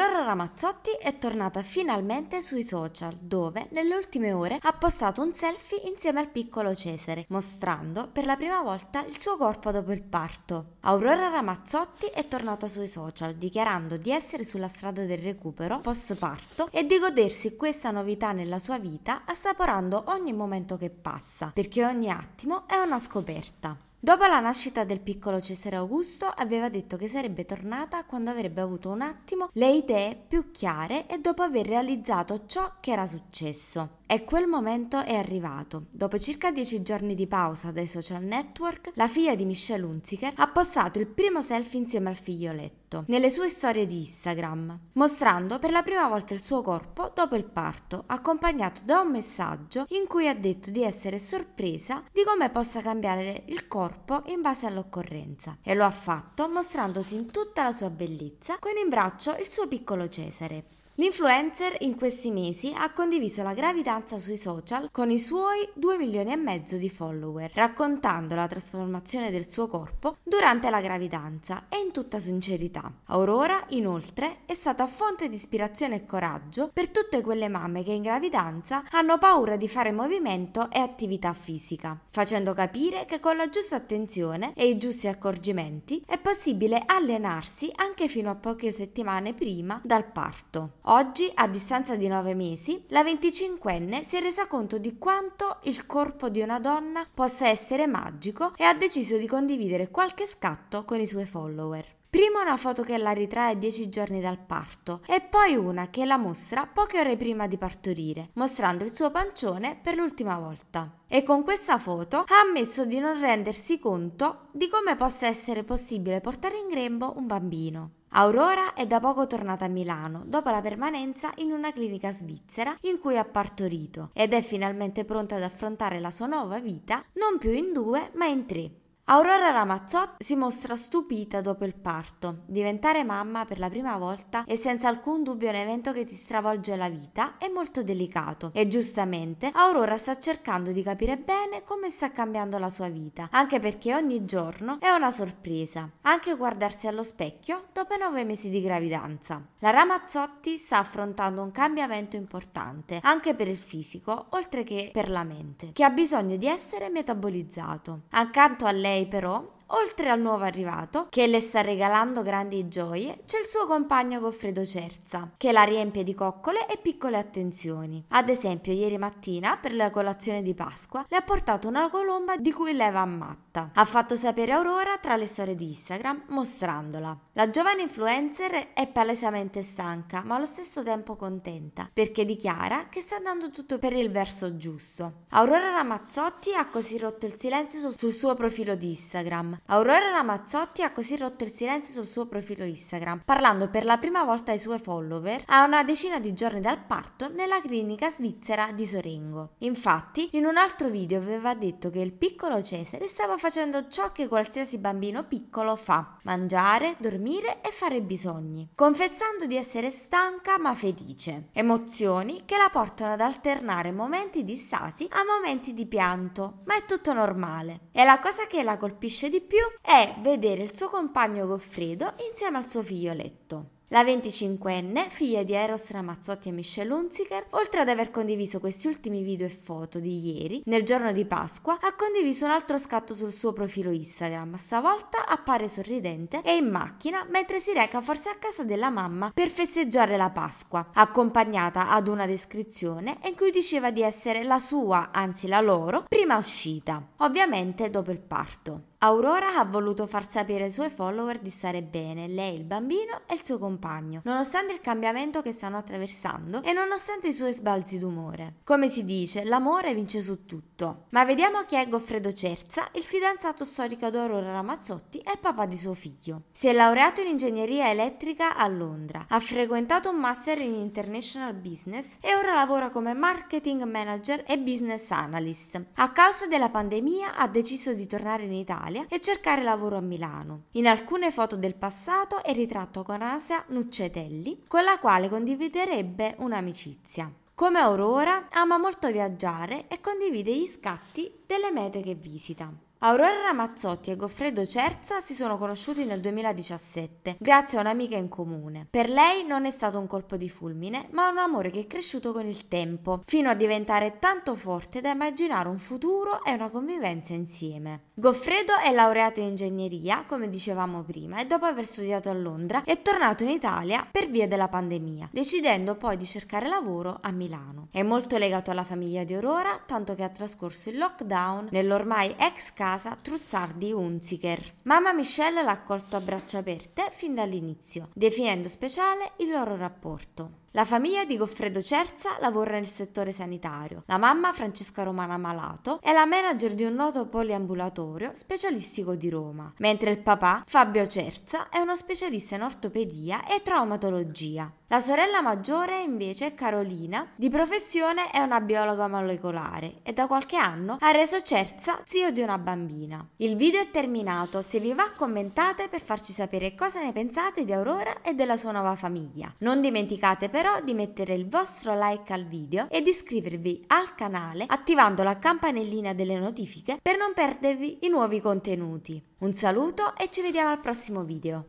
Aurora Ramazzotti è tornata finalmente sui social, dove nelle ultime ore ha postato un selfie insieme al piccolo Cesare, mostrando per la prima volta il suo corpo dopo il parto. Aurora Ramazzotti è tornata sui social, dichiarando di essere sulla strada del recupero post parto e di godersi questa novità nella sua vita, assaporando ogni momento che passa, perché ogni attimo è una scoperta. Dopo la nascita del piccolo Cesare Augusto aveva detto che sarebbe tornata quando avrebbe avuto un attimo le idee più chiare e dopo aver realizzato ciò che era successo. E quel momento è arrivato. Dopo circa 10 giorni di pausa dai social network, la figlia di Michelle Hunziker ha postato il primo selfie insieme al figlioletto nelle sue storie di Instagram, mostrando per la prima volta il suo corpo dopo il parto, accompagnato da un messaggio in cui ha detto di essere sorpresa di come possa cambiare il corpo in base all'occorrenza. E lo ha fatto mostrandosi in tutta la sua bellezza con in braccio il suo piccolo Cesare. L'influencer in questi mesi ha condiviso la gravidanza sui social con i suoi 2 milioni e mezzo di follower, raccontando la trasformazione del suo corpo durante la gravidanza e in tutta sincerità. Aurora, inoltre, è stata fonte di ispirazione e coraggio per tutte quelle mamme che in gravidanza hanno paura di fare movimento e attività fisica, facendo capire che con la giusta attenzione e i giusti accorgimenti è possibile allenarsi anche fino a poche settimane prima dal parto. Oggi, a distanza di nove mesi, la 25enne si è resa conto di quanto il corpo di una donna possa essere magico e ha deciso di condividere qualche scatto con i suoi follower. Prima una foto che la ritrae 10 giorni dal parto e poi una che la mostra poche ore prima di partorire, mostrando il suo pancione per l'ultima volta. E con questa foto ha ammesso di non rendersi conto di come possa essere possibile portare in grembo un bambino. Aurora è da poco tornata a Milano dopo la permanenza in una clinica svizzera in cui ha partorito ed è finalmente pronta ad affrontare la sua nuova vita non più in due ma in tre Aurora Ramazzotti si mostra stupita dopo il parto. Diventare mamma per la prima volta è senza alcun dubbio un evento che ti stravolge la vita e molto delicato. E giustamente Aurora sta cercando di capire bene come sta cambiando la sua vita, anche perché ogni giorno è una sorpresa. Anche guardarsi allo specchio dopo nove mesi di gravidanza. La Ramazzotti sta affrontando un cambiamento importante, anche per il fisico, oltre che per la mente, che ha bisogno di essere metabolizzato. Accanto a lei lei però Oltre al nuovo arrivato, che le sta regalando grandi gioie, c'è il suo compagno Goffredo Cerza, che la riempie di coccole e piccole attenzioni. Ad esempio, ieri mattina, per la colazione di Pasqua, le ha portato una colomba di cui lei va matta. Ha fatto sapere Aurora tra le storie di Instagram, mostrandola. La giovane influencer è palesemente stanca, ma allo stesso tempo contenta, perché dichiara che sta andando tutto per il verso giusto. Aurora Ramazzotti ha così rotto il silenzio sul suo profilo di Instagram, Aurora Ramazzotti ha così rotto il silenzio sul suo profilo Instagram, parlando per la prima volta ai suoi follower a una decina di giorni dal parto nella clinica svizzera di Sorengo. Infatti, in un altro video aveva detto che il piccolo Cesare stava facendo ciò che qualsiasi bambino piccolo fa, mangiare, dormire e fare bisogni, confessando di essere stanca ma felice. Emozioni che la portano ad alternare momenti di stasi a momenti di pianto, ma è tutto normale. E la cosa che la colpisce di più più è vedere il suo compagno Goffredo insieme al suo figlioletto. La 25enne, figlia di Eros Ramazzotti e Michelle Hunziker, oltre ad aver condiviso questi ultimi video e foto di ieri, nel giorno di Pasqua, ha condiviso un altro scatto sul suo profilo Instagram. Stavolta appare sorridente e in macchina mentre si reca forse a casa della mamma per festeggiare la Pasqua, accompagnata ad una descrizione in cui diceva di essere la sua, anzi la loro, prima uscita, ovviamente dopo il parto. Aurora ha voluto far sapere ai suoi follower di stare bene, lei, il bambino e il suo compagno, nonostante il cambiamento che stanno attraversando e nonostante i suoi sbalzi d'umore. Come si dice, l'amore vince su tutto. Ma vediamo chi è Goffredo Cerza, il fidanzato storico di Aurora Ramazzotti e papà di suo figlio. Si è laureato in ingegneria elettrica a Londra, ha frequentato un master in international business e ora lavora come marketing manager e business analyst. A causa della pandemia ha deciso di tornare in Italia Italia e cercare lavoro a Milano. In alcune foto del passato è ritratto con Asia Nuccetelli, con la quale condividerebbe un'amicizia. Come Aurora, ama molto viaggiare e condivide gli scatti delle mete che visita. Aurora Ramazzotti e Goffredo Cerza si sono conosciuti nel 2017 grazie a un'amica in comune. Per lei non è stato un colpo di fulmine, ma un amore che è cresciuto con il tempo, fino a diventare tanto forte da immaginare un futuro e una convivenza insieme. Goffredo è laureato in ingegneria, come dicevamo prima, e dopo aver studiato a Londra è tornato in Italia per via della pandemia, decidendo poi di cercare lavoro a Milano. È molto legato alla famiglia di Aurora, tanto che ha trascorso il lockdown nell'ormai ex casa casa Trussardi e Hunziker. Mamma Michelle l'ha accolto a braccia aperte fin dall'inizio, definendo speciale il loro rapporto. La famiglia di Goffredo Cerza lavora nel settore sanitario. La mamma, Francesca Romana Malato, è la manager di un noto poliambulatorio specialistico di Roma, mentre il papà, Fabio Cerza, è uno specialista in ortopedia e traumatologia. La sorella maggiore, invece, è Carolina, di professione è una biologa molecolare e da qualche anno ha reso Cerza zio di una bambina. Il video è terminato, se vi va commentate per farci sapere cosa ne pensate di Aurora e della sua nuova famiglia. Non dimenticate però però di mettere il vostro like al video e di iscrivervi al canale attivando la campanellina delle notifiche per non perdervi i nuovi contenuti. Un saluto e ci vediamo al prossimo video.